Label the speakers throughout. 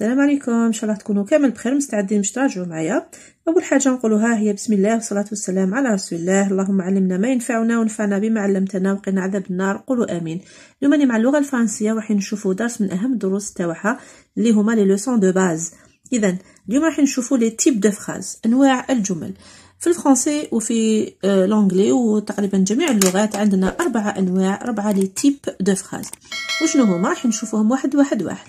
Speaker 1: السلام عليكم ان شاء الله تكونوا كامل بخير مستعدين باش تراجعوا معايا اول حاجه نقولها هي بسم الله والصلاه والسلام على رسول الله اللهم علمنا ما ينفعنا ونفعنا بما علمتنا وقنا عذاب النار قولوا امين اليوم راني مع اللغه الفرنسيه راح نشوفوا درس من اهم الدروس تاعها اللي هما لي لوسون دو باز اذا اليوم راح نشوفوا لي تيب دو فراز انواع الجمل في الفرنسي وفي آه، لونجلي وتقريبا جميع اللغات عندنا أربعة أنواع أربعة لي تيب دو فراز وشنو هما راح نشوفوهم واحد واحد واحد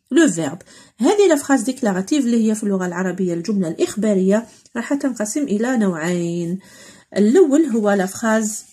Speaker 1: لو فيرب هذه لا فراز ديكلاراتيف اللي هي في اللغه العربيه الجمله الاخباريه راح تنقسم الى نوعين الاول هو لا فراز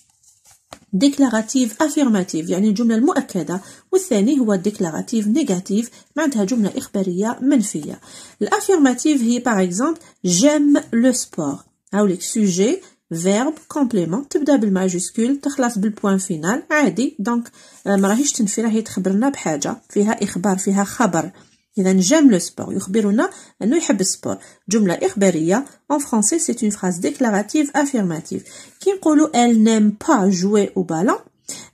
Speaker 1: ديكلاراتيف افيرماتيف يعني الجمله المؤكده والثاني هو ديكلاراتيف نيجاتيف معناتها جمله اخباريه منفيه الافيرماتيف هي باغ اكزومبل جيم لو سبور هاوليك سوجي فيرب كومبليمون تبدا بالماجسكول تخلص بالبوان فينال عادي دونك آه، ما راهيش تنفي راهي تخبرنا بحاجه فيها اخبار فيها خبر اذا جام لو سبور يخبرنا انه يحب السبور جمله اخباريه اون فرونسي سي اون فراز ديكلاراتيف افيرماتيف كي نقولوا ال نيم با جوي او بالون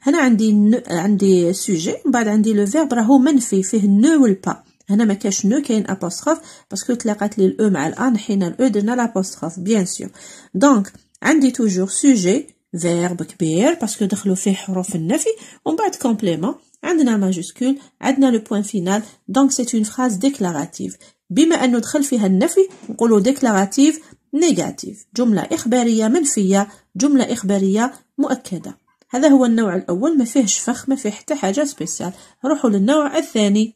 Speaker 1: هنا عندي عندي سوجي من بعد عندي لو فيرب راهو منفي فيه نو با هنا ما كاش نو كاين ابوستروف باسكو تلاقات لي الاو e مع الان حين الاو e درنا لابوستروف بيان سور دونك عندي توجور سوجي فيرب كبير باسكو دخلوا فيه حروف النفي ومن بعد كومبليمون عندنا ماجوسكول عندنا لو بوين فينال دونك سي اون فراز ديكلاراتيف بما انه دخل فيها النفي نقولوا ديكلاراتيف نيجاتيف جملة إخبارية منفية جملة إخبارية مؤكدة هذا هو النوع الأول ما فيهش فخ ما فيه حتى حاجة سبيسيال روحوا للنوع الثاني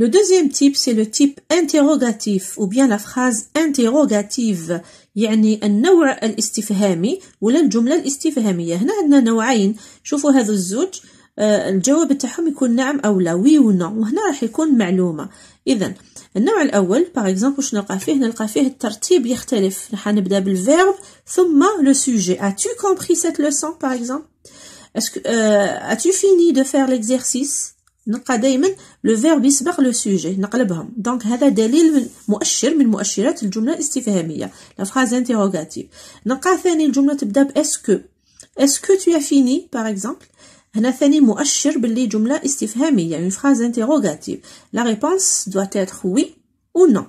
Speaker 1: Le deuxième type, c'est le type interrogatif ou bien la phrase interrogative يعني النوع الاستفهامي ولا الجملة الاستفهامية هنا عندنا نوعين شوفوا هذا الزوج آه، الجواب تاعهم يكون نعم أو لا وي و نو. وهنا راح يكون معلومة إذا النوع الأول باغ إكزومبل واش نلقى فيه نلقى فيه الترتيب يختلف راح نبدا بالفيرب ثم لو سوجي أتو كومبري سيت لوسون باغ إكزومبل أتو فيني دو فير ليكزيرسيس نلقى دائما لو فيرب يسبق لو سوجي نقلبهم دونك هذا دليل من مؤشر من مؤشرات الجمله الاستفهاميه لا فراز انتيروغاتيف نلقى ثاني الجمله تبدا باسكو اسكو تو افيني باغ اكزومبل هنا ثاني مؤشر باللي جمله استفهاميه اون فراز انتيروغاتيف لا ريبونس دوات اتر وي او نو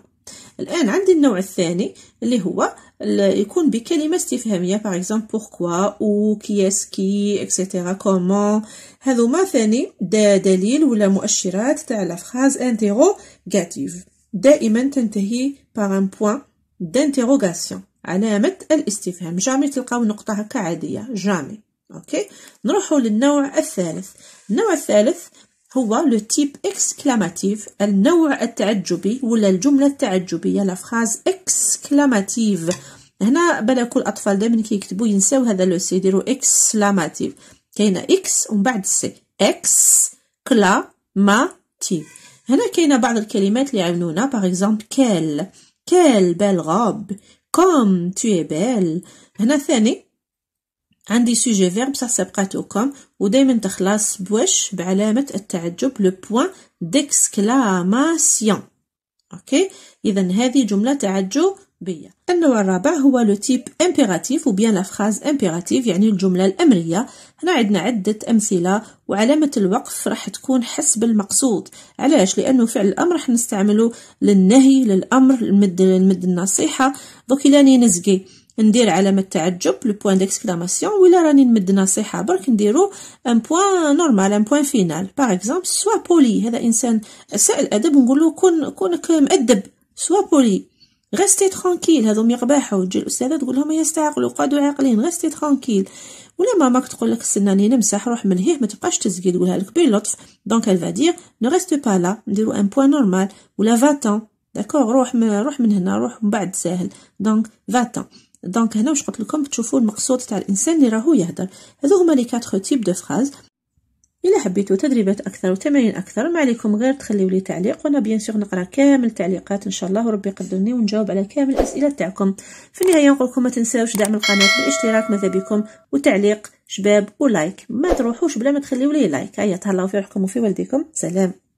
Speaker 1: الان عندي النوع الثاني اللي هو يكون بكلمة استفهامية باغ اكزومبل بوركوا qui etc اكسيتيرا كومون ما ثاني دا دليل ولا مؤشرات تاع لا فراز انتيروغاتيف دائما تنتهي par un بوان d'interrogation علامة الاستفهام جامي تلقاو نقطة هكا عادية جامي اوكي نروحو للنوع الثالث النوع الثالث هو لو تيب اكسكلاماتيف النوع التعجبي ولا الجمله التعجبيه لا فراز اكسكلاماتيف هنا بالك الاطفال دائما كيكتبوا ينساو هذا لو سي يديروا اكسكلاماتيف كاينه اكس ومن بعد سي اكس كلا ما تي هنا كاينه بعض الكلمات اللي عاونونا باغ اكزومبل كيل كيل بيل غوب كوم تو بيل هنا ثاني عندي سوجي فيرب صح سبقاتكم ودايما تخلص بوش بعلامة التعجب لو بوان ديكسكلاماسيون اوكي اذا هذه جملة تعجبية النوع الرابع هو لو تيب امبيراتيف و لا فراز امبيراتيف يعني الجملة الأمرية هنا عندنا عدة أمثلة وعلامة الوقف راح تكون حسب المقصود علاش لأنه فعل الأمر راح نستعمله للنهي للأمر المد المد النصيحة دوك الى نزقي ندير علامة تعجب لو بوان ديكسكلاماسيون ولا راني نمد نصيحة برك نديرو ان بوان نورمال ان بوان فينال باغ اكزومبل سوا بولي هذا انسان ساء الادب نقولو كون كونك مؤدب سوا بولي غيستي ترانكيل هذوم يقباحوا تجي الاستاذه تقول لهم يستعقلوا قادوا عاقلين غيستي ترانكيل ولا ماماك تقول لك استناني نمسح روح من هيه ما تبقاش تزكي تقولها لك بلطف دونك الفا دير نو ريست با لا نديرو ان بوان نورمال ولا فاتان داكوغ روح من روح من هنا روح من بعد ساهل دونك فاتان دونك هنا واش قلت لكم تشوفوا المقصود تاع الانسان اللي راهو يهدر هذو هما لي كاتغ تيب دو فراز الا حبيتوا تدريبات اكثر وتمارين اكثر ما عليكم غير تخليوا لي تعليق وانا بيان سور نقرا كامل التعليقات ان شاء الله وربي يقدرني ونجاوب على كامل الاسئله تاعكم في النهايه نقول لكم ما تنساوش دعم القناه بالاشتراك ماذا بكم وتعليق شباب ولايك ما تروحوش بلا ما تخليوا لي لايك هيا تهلاو في روحكم وفي والديكم سلام